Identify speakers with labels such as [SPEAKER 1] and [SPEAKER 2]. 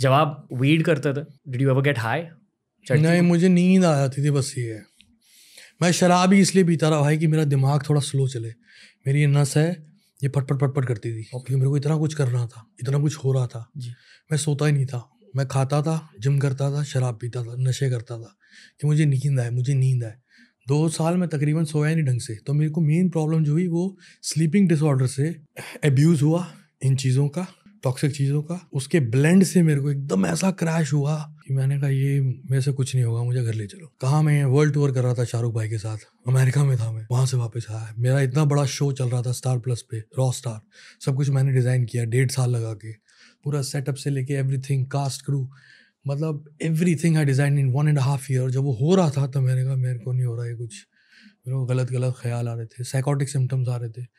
[SPEAKER 1] जब आप वीड करते थे did you ever get high नहीं
[SPEAKER 2] मुझे नींद आ जाती थी बस ये मैं शराब ही इसलिए पीता रहा भाई कि मेरा दिमाग थोड़ा स्लो चले मेरी ये नस है ये फटपट फटपट करती थी क्योंकि मेरे को इतना कुछ कर रहा था इतना कुछ हो रहा था जी मैं सोता ही नहीं था मैं खाता था जिम करता था शराब पीता था नशे करता था कि मुझे नींद आए मुझे नींद आए दो साल में तकरीबन सोया नहीं ढंग से तो मेरे को मेन प्रॉब्लम जो हुई वो स्लीपिंग डिसऑर्डर से एब्यूज़ हुआ इन चीज़ों का टॉक्सिक चीज़ों का उसके ब्लेंड से मेरे को एकदम ऐसा क्रैश हुआ कि मैंने कहा ये मेरे से कुछ नहीं होगा मुझे घर ले चलो कहाँ मैं वर्ल्ड टूर कर रहा था शाहरुख भाई के साथ अमेरिका में था मैं वहाँ से वापस आया मेरा इतना बड़ा शो चल रहा था स्टार प्लस पे रॉ स्टार सब कुछ मैंने डिज़ाइन किया डेढ़ साल लगा के पूरा सेटअप से लेके एवरीथिंग कास्ट क्रू मतलब everything I design in one and half year जब वो हो रहा था तो मैंने कहा मेरे को नहीं हो रहा है कुछ मेरे को गलत गलत ख्याल आ रहे थे साइकोटिक सिम्टम्स आ रहे थे